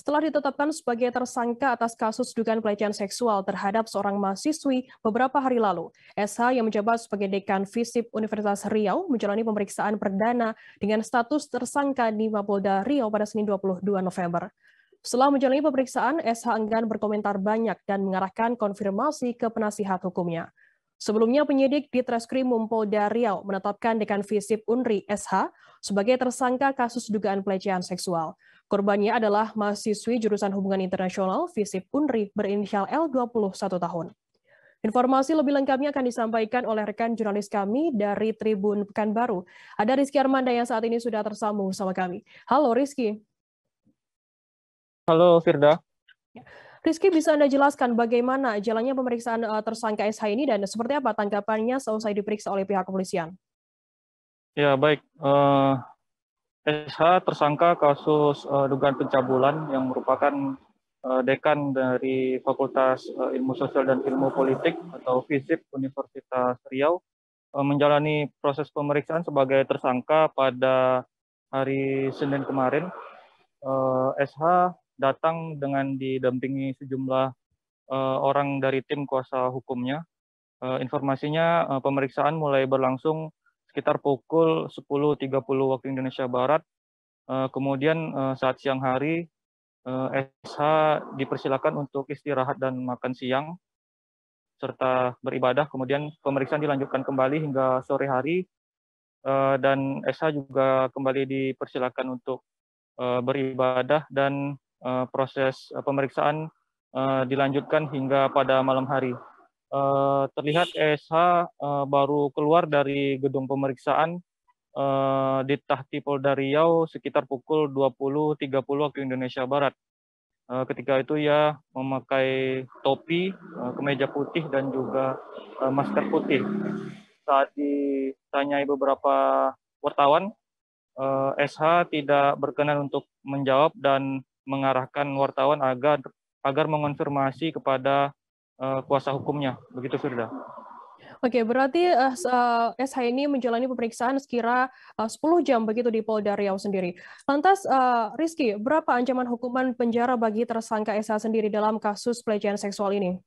Setelah ditetapkan sebagai tersangka atas kasus dugaan pelecehan seksual terhadap seorang mahasiswi beberapa hari lalu, SH yang menjabat sebagai dekan FISIP Universitas Riau menjalani pemeriksaan perdana dengan status tersangka di Mapolda Riau pada Senin 22 November. Setelah menjalani pemeriksaan, SH enggan berkomentar banyak dan mengarahkan konfirmasi ke penasihat hukumnya. Sebelumnya penyidik di Treskrimum Polda Riau menetapkan Dekan Visip Unri SH sebagai tersangka kasus dugaan pelecehan seksual. Korbannya adalah mahasiswi jurusan hubungan internasional Visip Unri berinisial L 21 tahun. Informasi lebih lengkapnya akan disampaikan oleh rekan jurnalis kami dari Tribun Pekanbaru. Ada Rizky Armanda yang saat ini sudah tersambung sama kami. Halo Rizky. Halo Firda. Ya. Rizky bisa Anda jelaskan bagaimana jalannya pemeriksaan eh, tersangka SH ini dan seperti apa tanggapannya selesai diperiksa oleh pihak kepolisian? Ya, baik. Uh, eh, SH tersangka kasus uh, dugaan pencabulan yang merupakan uh, dekan dari Fakultas uh, Ilmu Sosial dan Ilmu Politik atau FISIP Universitas Riau uh, menjalani proses pemeriksaan sebagai tersangka pada hari Senin kemarin. Uh, SH datang dengan didampingi sejumlah uh, orang dari tim kuasa hukumnya. Uh, informasinya uh, pemeriksaan mulai berlangsung sekitar pukul 10.30 waktu Indonesia Barat. Uh, kemudian uh, saat siang hari uh, SH dipersilakan untuk istirahat dan makan siang serta beribadah. Kemudian pemeriksaan dilanjutkan kembali hingga sore hari dan SH juga kembali dipersilakan untuk beribadah dan uh, proses uh, pemeriksaan uh, dilanjutkan hingga pada malam hari. Uh, terlihat ESH uh, baru keluar dari gedung pemeriksaan uh, di Tahti Polda Riau sekitar pukul 20.30 waktu Indonesia Barat. Uh, ketika itu ia memakai topi, uh, kemeja putih dan juga uh, masker putih. Saat ditanyai beberapa wartawan, uh, e SH tidak berkenan untuk menjawab dan mengarahkan wartawan agar agar mengonfirmasi kepada uh, kuasa hukumnya. Begitu Firda. Oke, berarti uh, eh, SH eh, ini menjalani pemeriksaan sekira uh, 10 jam begitu di Polda Riau sendiri. Lantas, uh, Rizky, berapa ancaman hukuman penjara bagi tersangka SH sendiri dalam kasus pelecehan seksual ini?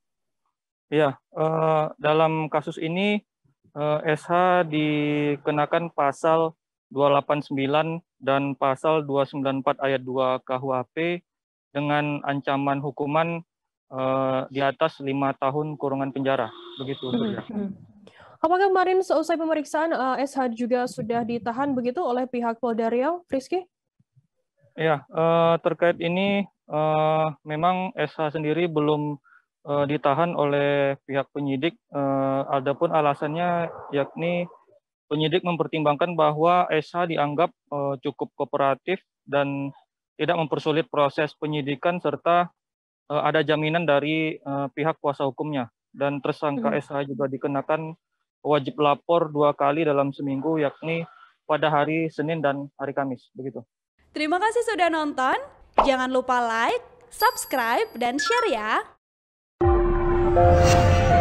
Ya, uh, dalam kasus ini uh, SH dikenakan pasal 289 dan pasal 294 ayat 2 KUHP dengan ancaman hukuman uh, di atas lima tahun kurungan penjara. Begitu. Hmm. hmm. Apakah kemarin selesai pemeriksaan uh, eh, SH juga sudah ditahan begitu oleh pihak Polda Riau, Friski? Ya, uh, eh, terkait ini uh, memang SH sendiri belum uh, ditahan oleh pihak penyidik. Uh, adapun alasannya yakni penyidik mempertimbangkan bahwa SH dianggap uh, cukup kooperatif dan tidak mempersulit proses penyidikan serta uh, ada jaminan dari uh, pihak kuasa hukumnya dan tersangka hmm. SH juga dikenakan wajib lapor dua kali dalam seminggu yakni pada hari Senin dan hari Kamis begitu. Terima kasih sudah nonton. Jangan lupa like, subscribe dan share ya.